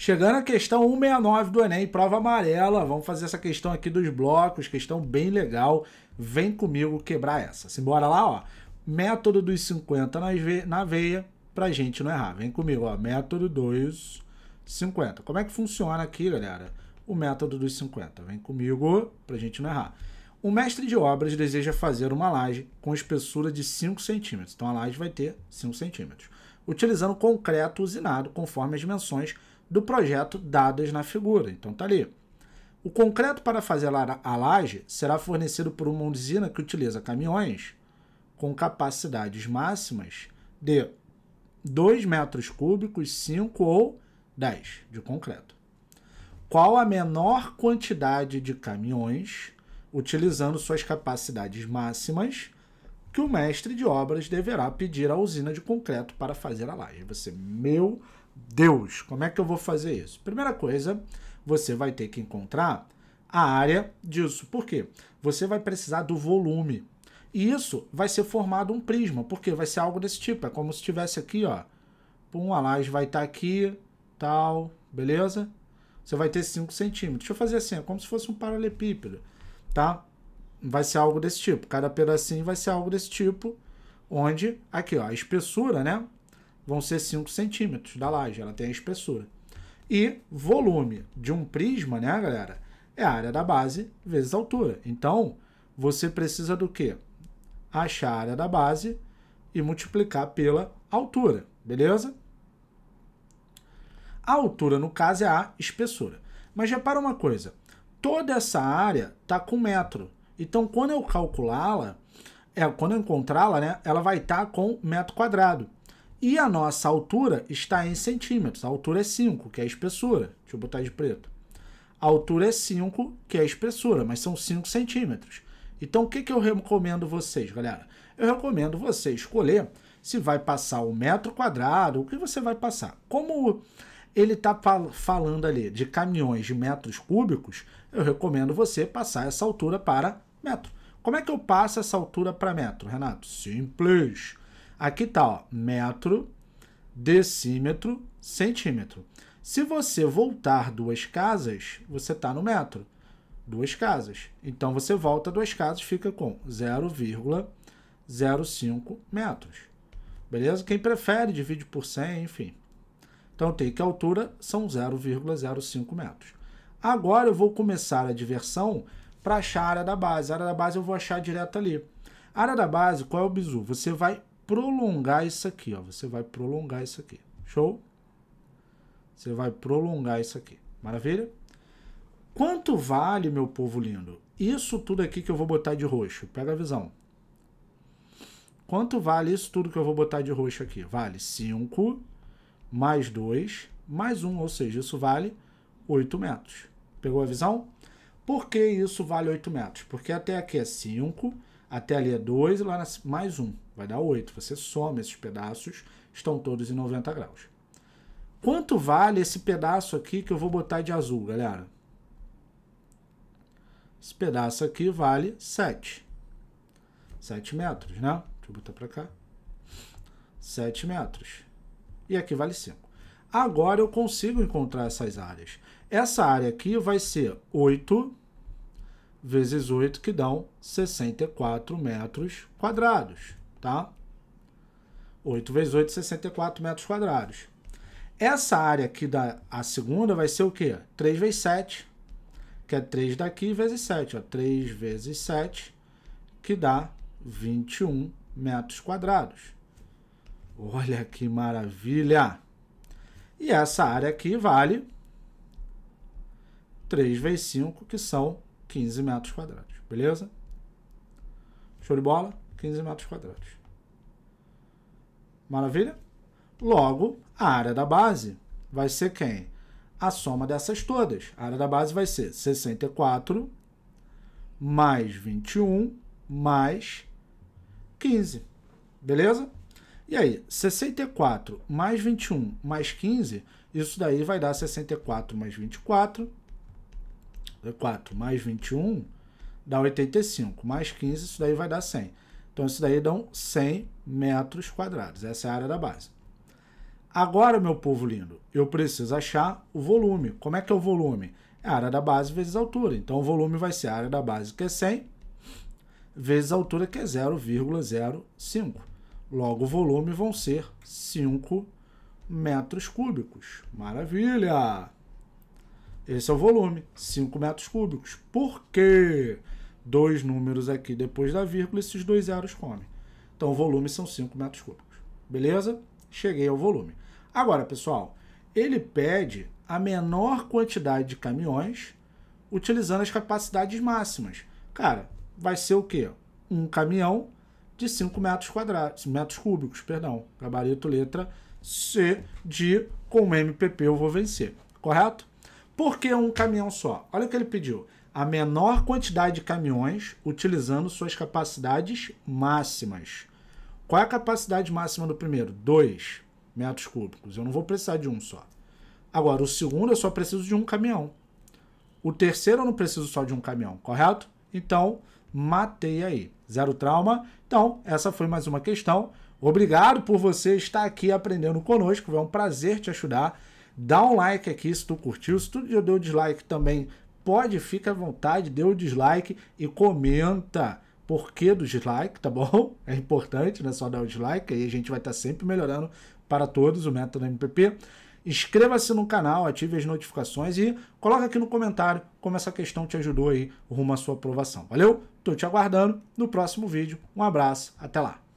Chegando à questão 169 do Enem, prova amarela. Vamos fazer essa questão aqui dos blocos, questão bem legal. Vem comigo quebrar essa. Simbora lá, ó. Método dos 50 na veia, pra gente não errar. Vem comigo, ó. Método dos 50. Como é que funciona aqui, galera? O método dos 50. Vem comigo pra gente não errar. O mestre de obras deseja fazer uma laje com espessura de 5 centímetros. Então a laje vai ter 5 centímetros. Utilizando concreto usinado conforme as dimensões do projeto dadas na figura. Então tá ali. O concreto para fazer a laje será fornecido por uma usina que utiliza caminhões com capacidades máximas de 2 metros cúbicos, 5 ou 10 de concreto. Qual a menor quantidade de caminhões, utilizando suas capacidades máximas, que o mestre de obras deverá pedir à usina de concreto para fazer a laje? Você, meu Deus, como é que eu vou fazer isso? Primeira coisa, você vai ter que encontrar a área disso. Por quê? Você vai precisar do volume. E isso vai ser formado um prisma, porque vai ser algo desse tipo. É como se tivesse aqui, ó. Pum, a laje vai estar tá aqui, tal, beleza? Você vai ter 5 centímetros. Deixa eu fazer assim, é como se fosse um paralelepípedo, tá? Vai ser algo desse tipo. Cada pedacinho vai ser algo desse tipo, onde, aqui, ó, a espessura, né? vão ser 5 centímetros da laje, ela tem a espessura. E volume de um prisma, né, galera? É a área da base vezes a altura. Então, você precisa do quê? Achar a área da base e multiplicar pela altura, beleza? A altura, no caso, é a espessura. Mas repara uma coisa, toda essa área está com metro. Então, quando eu calculá-la, é, quando eu encontrá-la, né, ela vai estar tá com metro quadrado. E a nossa altura está em centímetros. A altura é 5, que é a espessura. Deixa eu botar de preto. A altura é 5, que é a espessura, mas são 5 centímetros. Então, o que, que eu recomendo vocês, galera? Eu recomendo você escolher se vai passar um metro quadrado, o que você vai passar. Como ele está fal falando ali de caminhões de metros cúbicos, eu recomendo você passar essa altura para metro. Como é que eu passo essa altura para metro, Renato? Simples. Aqui tá, ó, metro, decímetro, centímetro. Se você voltar duas casas, você tá no metro. Duas casas. Então você volta duas casas, fica com 0,05 metros. Beleza? Quem prefere, divide por 100, enfim. Então tem que a altura são 0,05 metros. Agora eu vou começar a diversão para achar a área da base. A área da base eu vou achar direto ali. A área da base, qual é o bizu? Você vai prolongar isso aqui, ó. Você vai prolongar isso aqui. Show? Você vai prolongar isso aqui. Maravilha? Quanto vale, meu povo lindo? Isso tudo aqui que eu vou botar de roxo. Pega a visão. Quanto vale isso tudo que eu vou botar de roxo aqui? Vale 5 mais 2 mais 1, ou seja, isso vale 8 metros. Pegou a visão? Por que isso vale 8 metros? Porque até aqui é 5 até ali é 2 e lá mais 1. Um, vai dar 8. Você soma esses pedaços, estão todos em 90 graus. Quanto vale esse pedaço aqui que eu vou botar de azul, galera? Esse pedaço aqui vale 7. 7 metros, né? Deixa eu botar para cá. 7 metros. E aqui vale 5. Agora eu consigo encontrar essas áreas. Essa área aqui vai ser 8 vezes 8, que dão 64 metros quadrados, tá? 8 vezes 8, 64 metros quadrados. Essa área aqui da a segunda vai ser o quê? 3 vezes 7, que é 3 daqui vezes 7, ó. 3 vezes 7, que dá 21 metros quadrados. Olha que maravilha! E essa área aqui vale 3 vezes 5, que são 15 metros quadrados, beleza? Show de bola? 15 metros quadrados. Maravilha? Logo, a área da base vai ser quem? A soma dessas todas. A área da base vai ser 64 mais 21 mais 15. Beleza? E aí, 64 mais 21 mais 15, isso daí vai dar 64 mais 24 4 é mais 21 dá 85, mais 15, isso daí vai dar 100. Então, isso daí dão 100 metros quadrados. Essa é a área da base. Agora, meu povo lindo, eu preciso achar o volume. Como é que é o volume? É a área da base vezes a altura. Então, o volume vai ser a área da base, que é 100, vezes a altura, que é 0,05. Logo, o volume vão ser 5 metros cúbicos. Maravilha! Esse é o volume, 5 metros cúbicos. Por quê? Dois números aqui depois da vírgula, esses dois zeros comem. Então, o volume são 5 metros cúbicos. Beleza? Cheguei ao volume. Agora, pessoal, ele pede a menor quantidade de caminhões utilizando as capacidades máximas. Cara, vai ser o quê? Um caminhão de 5 metros quadrados, metros cúbicos, perdão, gabarito letra C de com o MPP eu vou vencer, correto? Por que um caminhão só? Olha o que ele pediu. A menor quantidade de caminhões utilizando suas capacidades máximas. Qual é a capacidade máxima do primeiro? 2 metros cúbicos. Eu não vou precisar de um só. Agora, o segundo eu só preciso de um caminhão. O terceiro eu não preciso só de um caminhão, correto? Então, matei aí. Zero trauma. Então, essa foi mais uma questão. Obrigado por você estar aqui aprendendo conosco. É um prazer te ajudar. Dá um like aqui se tu curtiu, se tu já deu dislike também, pode, fica à vontade, dê o um dislike e comenta porquê do dislike, tá bom? É importante, né, só dar o dislike, aí a gente vai estar tá sempre melhorando para todos o método MPP. Inscreva-se no canal, ative as notificações e coloca aqui no comentário como essa questão te ajudou aí rumo à sua aprovação. Valeu? Tô te aguardando no próximo vídeo. Um abraço, até lá.